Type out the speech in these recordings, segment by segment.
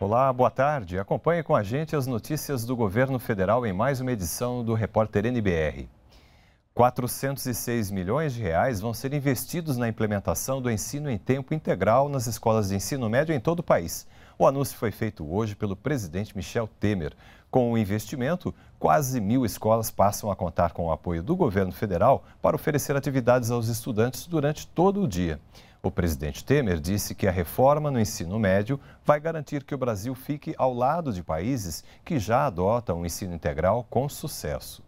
Olá, boa tarde. Acompanhe com a gente as notícias do governo federal em mais uma edição do Repórter NBR. 406 milhões de reais vão ser investidos na implementação do ensino em tempo integral nas escolas de ensino médio em todo o país. O anúncio foi feito hoje pelo presidente Michel Temer. Com o investimento, quase mil escolas passam a contar com o apoio do governo federal para oferecer atividades aos estudantes durante todo o dia. O presidente Temer disse que a reforma no ensino médio vai garantir que o Brasil fique ao lado de países que já adotam o ensino integral com sucesso.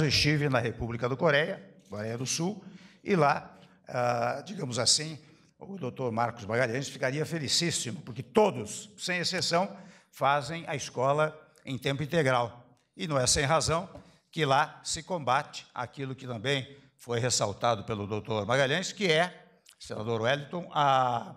Eu estive na República do Coreia, Coreia do Sul, e lá, ah, digamos assim, o doutor Marcos Magalhães ficaria felicíssimo, porque todos, sem exceção, fazem a escola em tempo integral. E não é sem razão que lá se combate aquilo que também foi ressaltado pelo doutor Magalhães, que é, senador Wellington, a,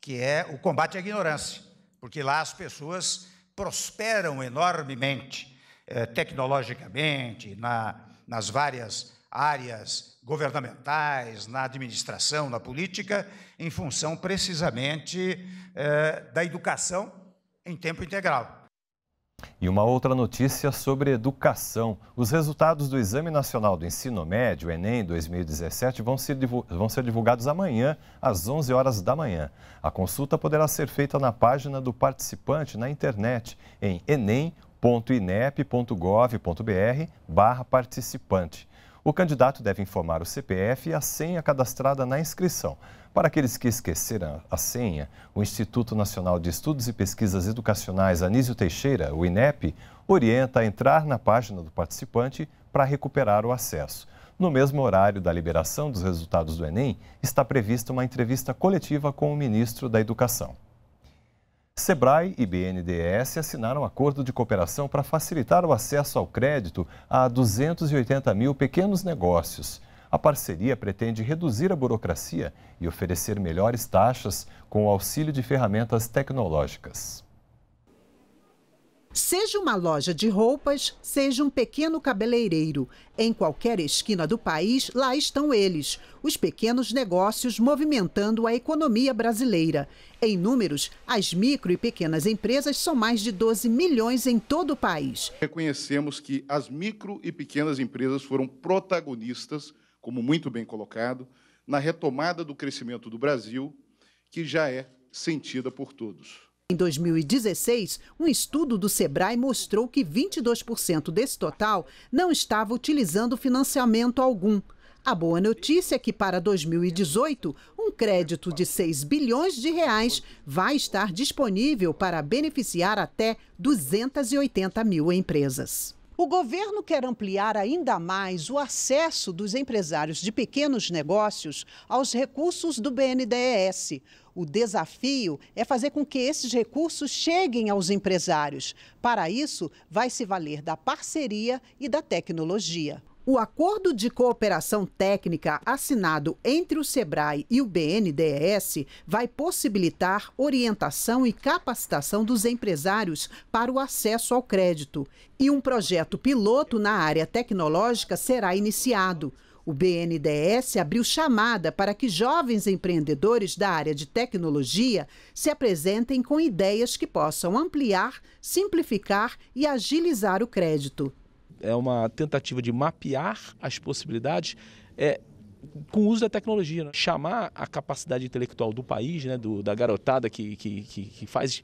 que é o combate à ignorância, porque lá as pessoas prosperam enormemente, eh, tecnologicamente, na, nas várias áreas governamentais, na administração, na política, em função precisamente eh, da educação em tempo integral. E uma outra notícia sobre educação. Os resultados do Exame Nacional do Ensino Médio, Enem 2017, vão ser, vão ser divulgados amanhã, às 11 horas da manhã. A consulta poderá ser feita na página do participante na internet, em enem.inep.gov.br barra participante. O candidato deve informar o CPF e a senha cadastrada na inscrição. Para aqueles que esqueceram a senha, o Instituto Nacional de Estudos e Pesquisas Educacionais Anísio Teixeira, o INEP, orienta a entrar na página do participante para recuperar o acesso. No mesmo horário da liberação dos resultados do Enem, está prevista uma entrevista coletiva com o ministro da Educação. Sebrae e BNDES assinaram um acordo de cooperação para facilitar o acesso ao crédito a 280 mil pequenos negócios. A parceria pretende reduzir a burocracia e oferecer melhores taxas com o auxílio de ferramentas tecnológicas. Seja uma loja de roupas, seja um pequeno cabeleireiro. Em qualquer esquina do país, lá estão eles, os pequenos negócios movimentando a economia brasileira. Em números, as micro e pequenas empresas são mais de 12 milhões em todo o país. Reconhecemos que as micro e pequenas empresas foram protagonistas, como muito bem colocado, na retomada do crescimento do Brasil, que já é sentida por todos. Em 2016, um estudo do Sebrae mostrou que 22% desse total não estava utilizando financiamento algum. A boa notícia é que para 2018, um crédito de 6 bilhões de reais vai estar disponível para beneficiar até 280 mil empresas. O governo quer ampliar ainda mais o acesso dos empresários de pequenos negócios aos recursos do BNDES. O desafio é fazer com que esses recursos cheguem aos empresários. Para isso, vai se valer da parceria e da tecnologia. O acordo de cooperação técnica assinado entre o SEBRAE e o BNDES vai possibilitar orientação e capacitação dos empresários para o acesso ao crédito. E um projeto piloto na área tecnológica será iniciado. O BNDES abriu chamada para que jovens empreendedores da área de tecnologia se apresentem com ideias que possam ampliar, simplificar e agilizar o crédito. É uma tentativa de mapear as possibilidades. É, com o uso da tecnologia. Né? Chamar a capacidade intelectual do país, né, do, da garotada que, que, que, faz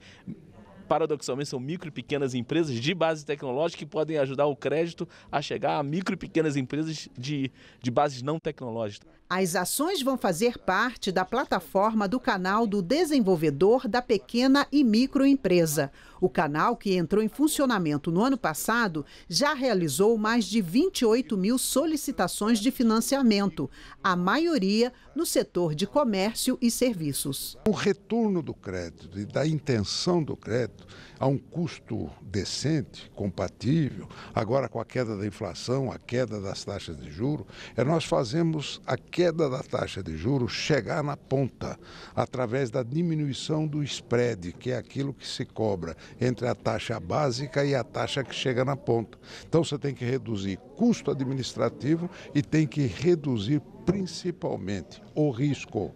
Paradoxalmente, são micro e pequenas empresas de base tecnológica que podem ajudar o crédito a chegar a micro e pequenas empresas de, de bases não tecnológicas. As ações vão fazer parte da plataforma do canal do desenvolvedor da pequena e microempresa. O canal, que entrou em funcionamento no ano passado, já realizou mais de 28 mil solicitações de financiamento, a maioria no setor de comércio e serviços. O retorno do crédito e da intenção do crédito a um custo decente, compatível, agora com a queda da inflação, a queda das taxas de juros, é nós fazemos aqui queda da taxa de juros chegar na ponta, através da diminuição do spread, que é aquilo que se cobra entre a taxa básica e a taxa que chega na ponta. Então você tem que reduzir custo administrativo e tem que reduzir principalmente o risco.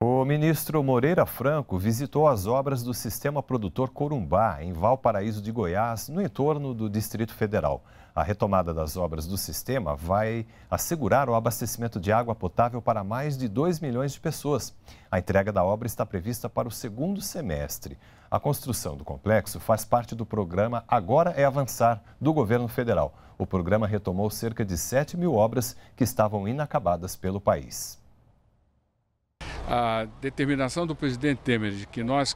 O ministro Moreira Franco visitou as obras do Sistema Produtor Corumbá, em Valparaíso de Goiás, no entorno do Distrito Federal. A retomada das obras do sistema vai assegurar o abastecimento de água potável para mais de 2 milhões de pessoas. A entrega da obra está prevista para o segundo semestre. A construção do complexo faz parte do programa Agora é Avançar, do governo federal. O programa retomou cerca de 7 mil obras que estavam inacabadas pelo país a determinação do presidente Temer de que nós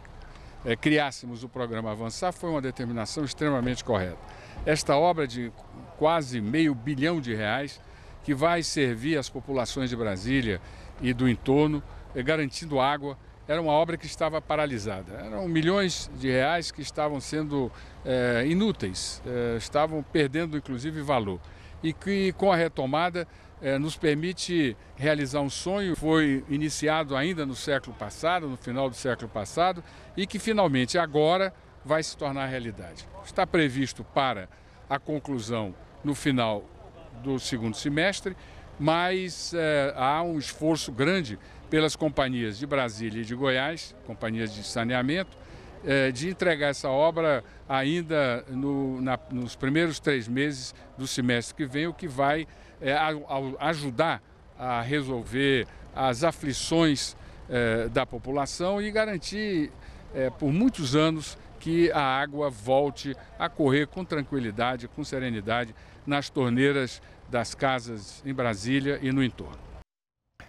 é, criássemos o programa Avançar foi uma determinação extremamente correta. Esta obra de quase meio bilhão de reais, que vai servir às populações de Brasília e do entorno, eh, garantindo água, era uma obra que estava paralisada. Eram milhões de reais que estavam sendo é, inúteis, estavam perdendo inclusive valor. E que com a retomada é, nos permite realizar um sonho que foi iniciado ainda no século passado, no final do século passado, e que finalmente agora vai se tornar realidade. Está previsto para a conclusão no final do segundo semestre, mas é, há um esforço grande pelas companhias de Brasília e de Goiás, companhias de saneamento, é, de entregar essa obra ainda no, na, nos primeiros três meses do semestre que vem, o que vai é, a, a ajudar a resolver as aflições é, da população e garantir é, por muitos anos que a água volte a correr com tranquilidade, com serenidade nas torneiras das casas em Brasília e no entorno.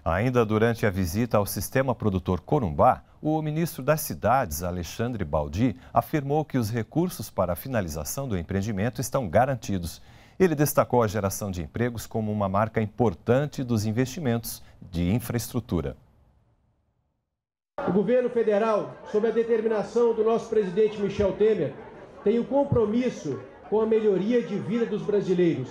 Ainda durante a visita ao sistema produtor Corumbá, o ministro das Cidades, Alexandre Baldi, afirmou que os recursos para a finalização do empreendimento estão garantidos. Ele destacou a geração de empregos como uma marca importante dos investimentos de infraestrutura. O governo federal, sob a determinação do nosso presidente Michel Temer, tem o um compromisso com a melhoria de vida dos brasileiros.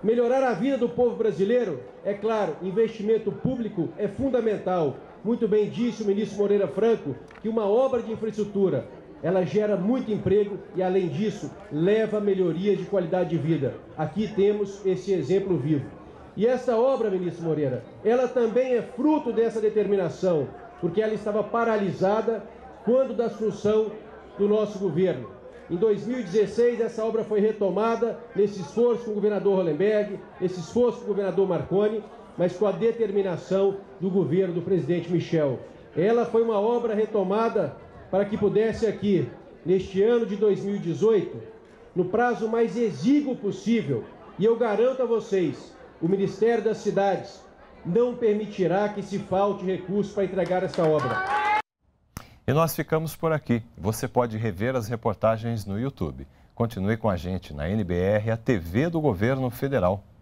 Melhorar a vida do povo brasileiro, é claro, investimento público é fundamental, muito bem disse o ministro Moreira Franco que uma obra de infraestrutura ela gera muito emprego e, além disso, leva a de qualidade de vida. Aqui temos esse exemplo vivo. E essa obra, ministro Moreira, ela também é fruto dessa determinação, porque ela estava paralisada quando da assunção do nosso governo. Em 2016, essa obra foi retomada nesse esforço com o governador Hollenberg, nesse esforço com o governador Marconi, mas com a determinação do governo do presidente Michel. Ela foi uma obra retomada para que pudesse aqui, neste ano de 2018, no prazo mais exíguo possível, e eu garanto a vocês, o Ministério das Cidades não permitirá que se falte recurso para entregar essa obra. E nós ficamos por aqui. Você pode rever as reportagens no YouTube. Continue com a gente na NBR, a TV do Governo Federal.